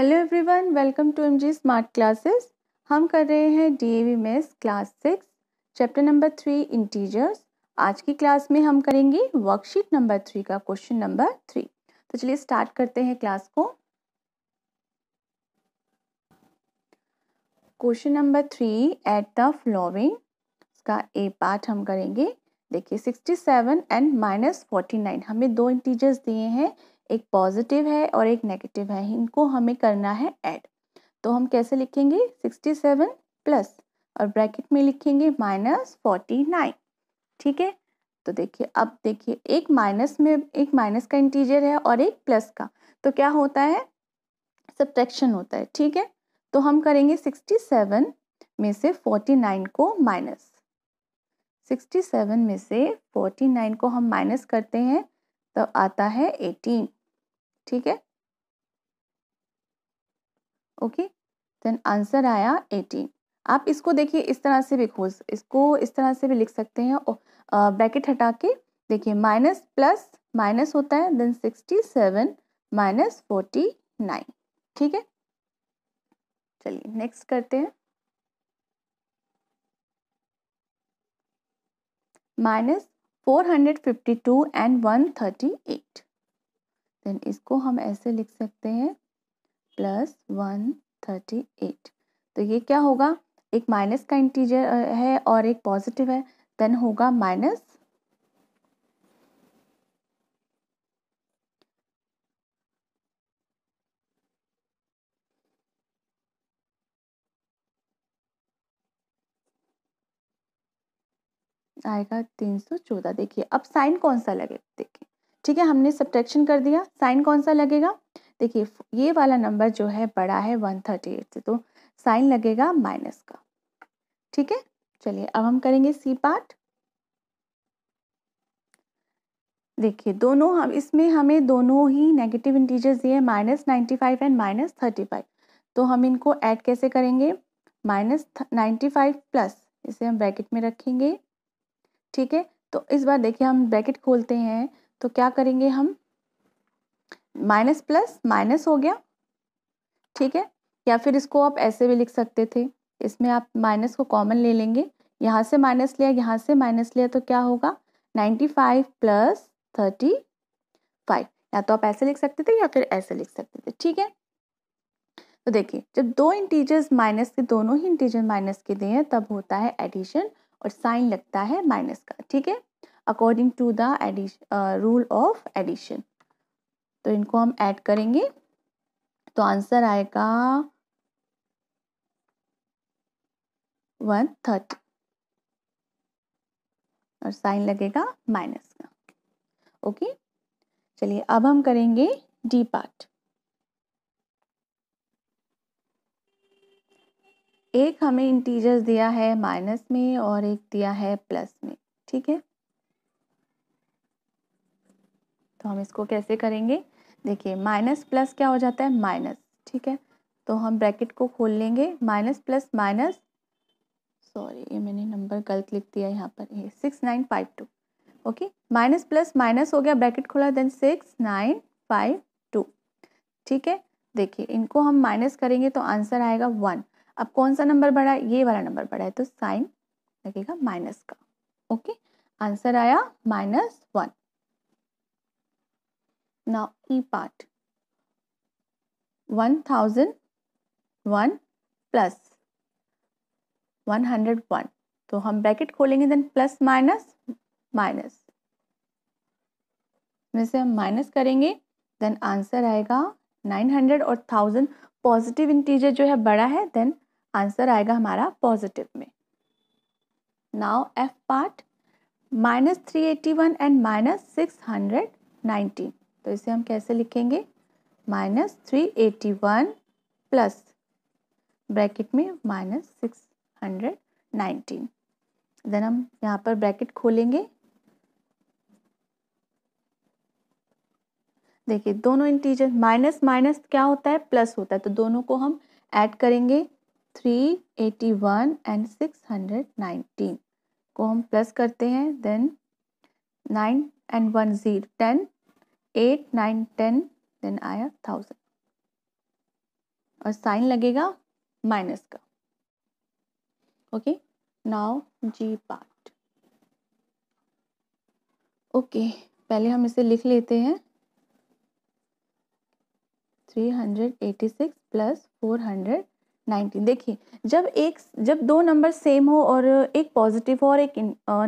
Hello everyone welcome to MG Smart Classes हम कर रहे हैं DAV maths class six chapter number three integers आज की क्लास में हम करेंगे वर्कशीट नंबर थ्री का क्वेश्चन नंबर थ्री तो चलिए स्टार्ट करते हैं क्लास को question number three at the following इसका ए पार्ट हम करेंगे देखिए sixty seven and minus forty nine हमें दो इंटीजर्स दिए हैं एक पॉजिटिव है और एक नेगेटिव है इनको हमें करना है ऐड तो हम कैसे लिखेंगे 67 प्लस और ब्रैकेट में लिखेंगे माइनस फोर्टी नाइन ठीक है तो देखिए अब देखिए एक माइनस में एक माइनस का इंटीजर है और एक प्लस का तो क्या होता है सब्ट्रैक्शन होता है ठीक है तो हम करेंगे 67 में से 49 को माइनस 67 में से 49 को हम माइनस करते हैं तब तो आता है एटीन ठीक है ओके देन आंसर आया एटीन आप इसको देखिए इस तरह से भी खोज इसको इस तरह से भी लिख सकते हैं ब्रैकेट हटा के देखिए माइनस प्लस माइनस होता है then sixty seven minus forty nine ठीक है चलिए नेक्स्ट करते हैं minus four hundred fifty two and one thirty eight then इसको हम ऐसे लिख सकते हैं प्लस वन थर्टी एट तो ये क्या होगा एक माइनस का इंटीजर है और एक पॉजिटिव है देन होगा माइनस आएगा तीन सौ चौदह देखिए अब साइन कौन सा लगेगा देखिए ठीक है हमने सब्ट्रैक्शन कर दिया साइन कौन सा लगेगा देखिए ये वाला नंबर जो है बड़ा है वन थर्टी एट से तो साइन लगेगा माइनस का ठीक है चलिए अब हम करेंगे सी पार्ट देखिए दोनों हम इसमें हमें दोनों ही नेगेटिव इंटीजर्स दिए हैं minus ninety five and minus thirty five तो हम इनको ऐड कैसे करेंगे माइनस नाइन्टी फाइव प्लस इसे हम ब्रैकेट में रखेंगे ठीक है तो इस बार देखिए हम ब्रैकेट खोलते हैं तो क्या करेंगे हम माइनस प्लस माइनस हो गया ठीक है या फिर इसको आप ऐसे भी लिख सकते थे इसमें आप माइनस को कॉमन ले लेंगे यहाँ से माइनस लिया यहाँ से माइनस लिया तो क्या होगा ninety five plus thirty five या तो आप ऐसे लिख सकते थे या फिर ऐसे लिख सकते थे ठीक है तो देखिए जब दो इंटीजर्स माइनस के दोनों ही इंटीजर माइनस के दें तब होता है एडिशन और साइन लगता है माइनस का ठीक है according to the rule of addition तो इनको हम ऐड करेंगे तो आंसर आएगा वन थर्टी और साइन लगेगा माइनस का ओके चलिए अब हम करेंगे डी पार्ट एक हमें इंटीजर्स दिया है माइनस में और एक दिया है प्लस में ठीक है तो हम इसको कैसे करेंगे देखिए माइनस प्लस क्या हो जाता है माइनस ठीक है तो हम ब्रैकेट को खोल लेंगे माइनस प्लस माइनस सॉरी ये मैंने नंबर गलत लिख दिया यहाँ पर ये six nine five two okay minus plus minus हो गया ब्रैकेट खोला then six nine five two ठीक है देखिए इनको हम माइनस करेंगे तो आंसर आएगा वन अब कौन सा नंबर बढ़ा है ये वाला नंबर बढ़ा है तो साइन लगेगा माइनस का ओके आंसर आया minus one Now E part. 1001 plus 101 तो हम ब्रैकेट खोलेंगे देन प्लस माइनस माइनस में से हम माइनस करेंगे देन आंसर आएगा 900 और 1000 पॉजिटिव इंटीजर जो है बड़ा है देन आंसर आएगा हमारा पॉजिटिव में now F part minus three eighty one and minus six hundred nineteen तो इसे हम कैसे लिखेंगे minus three eighty one plus bracket में minus six hundred nineteen then हम यहाँ पर ब्रैकेट खोलेंगे देखिए दोनों इंटीजर माइनस माइनस क्या होता है प्लस होता है तो दोनों को हम ऐड करेंगे three eighty one and six hundred nineteen को हम प्लस करते हैं then nine and one zero ten eight nine ten then आया थाउजेंड और साइन लगेगा माइनस का okay now G part okay पहले हम इसे लिख लेते हैं three hundred eighty six plus four hundred nineteen देखिए जब एक जब दो नंबर सेम हो और एक पॉजिटिव हो और एक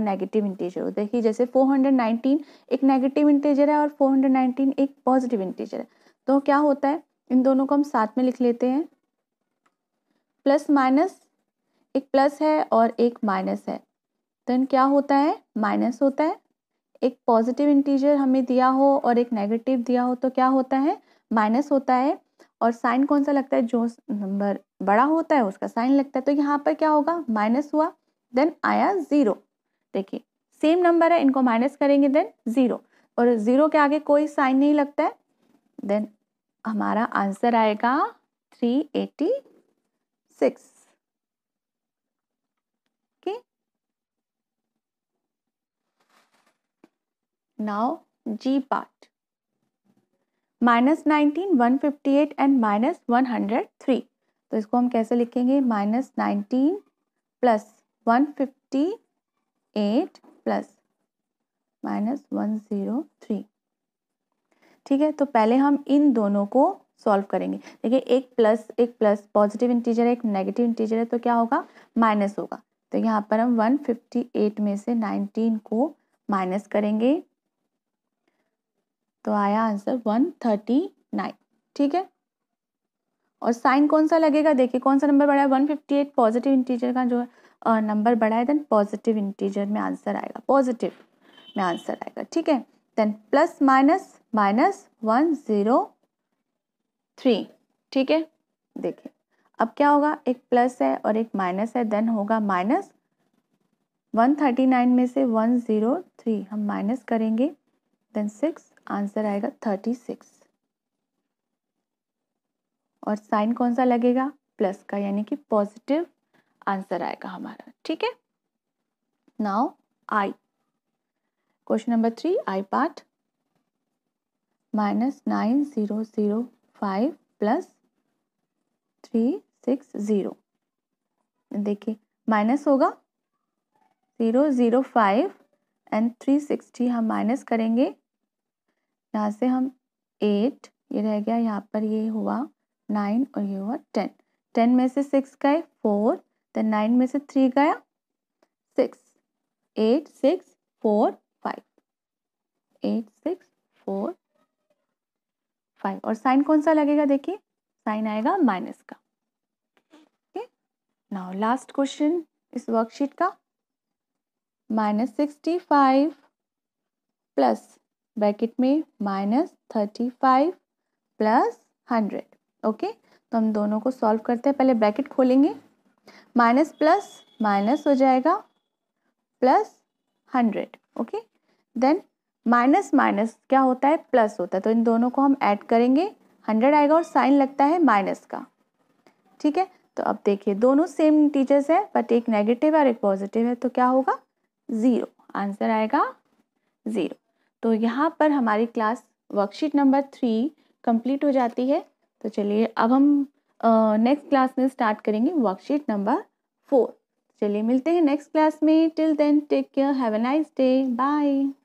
नेगेटिव इंटीजर हो देखिए जैसे 419 एक नेगेटिव इंटीजर है और 419 एक पॉजिटिव इंटीजर है तो क्या होता है इन दोनों को हम साथ में लिख लेते हैं प्लस माइनस एक प्लस है और एक माइनस है देन तो क्या होता है माइनस होता है एक पॉजिटिव इंटीजर हमें दिया हो और एक नेगेटिव दिया हो तो क्या होता है माइनस होता है और साइन कौन सा लगता है जो नंबर बड़ा होता है उसका साइन लगता है तो यहाँ पर क्या होगा माइनस हुआ देन आया ज़ीरो देखिए सेम नंबर है इनको माइनस करेंगे देन ज़ीरो और ज़ीरो के आगे कोई साइन नहीं लगता है देन हमारा आंसर आएगा three eighty six now G part minus nineteen one fifty eight and minus one hundred three तो इसको हम कैसे लिखेंगे minus nineteen plus one fifty eight plus minus one zero three ठीक है तो पहले हम इन दोनों को सॉल्व करेंगे देखिए एक प्लस एक प्लस पॉजिटिव इंटीजर है एक नेगेटिव इंटीजर है तो क्या होगा माइनस होगा तो यहाँ पर हम 158 में से 19 को माइनस करेंगे तो आया आंसर वन थर्टी नाइन ठीक है और साइन कौन सा लगेगा देखिए कौन सा नंबर बढ़ा है one fifty eight positive integer का जो नंबर बढ़ा है देन पॉजिटिव इंटीजर में आंसर आएगा पॉजिटिव में आंसर आएगा ठीक है then plus minus minus one zero three ठीक है देखिए अब क्या होगा एक प्लस है और एक माइनस है देन होगा माइनस वन थर्टी नाइन में से वन ज़ीरो थ्री हम माइनस करेंगे देन सिक्स आंसर आएगा थर्टी सिक्स और साइन कौन सा लगेगा प्लस का यानी कि पॉजिटिव आंसर आएगा हमारा ठीक है now I question number three I part minus nine zero zero five plus three six zero देखिए माइनस होगा zero zero five and three sixty हम माइनस करेंगे यहाँ से हम एट ये रह गया यहाँ पर ये हुआ नाइन और ये हुआ टेन टेन में से सिक्स गए फोर देन नाइन में से थ्री गया six eight six four five eight six four five और साइन कौन सा लगेगा देखिए साइन आएगा माइनस का ओके नाउ लास्ट क्वेश्चन इस वर्कशीट का minus sixty five plus bracket में minus thirty five plus hundred okay तो हम दोनों को सॉल्व करते हैं पहले ब्रैकेट खोलेंगे माइनस प्लस माइनस हो जाएगा plus hundred okay then minus minus क्या होता है प्लस होता है तो इन दोनों को हम ऐड करेंगे हंड्रेड आएगा और साइन लगता है माइनस का ठीक है तो अब देखिए दोनों सेम टीचर्स है बट एक नेगेटिव है और एक पॉजिटिव है तो क्या होगा ज़ीरो आंसर आएगा ज़ीरो तो यहाँ पर हमारी class worksheet number three complete हो जाती है तो चलिए अब हम नेक्स्ट क्लास में स्टार्ट करेंगे वर्कशीट नंबर फोर चलिए मिलते हैं नेक्स्ट क्लास में till then take care have a nice day bye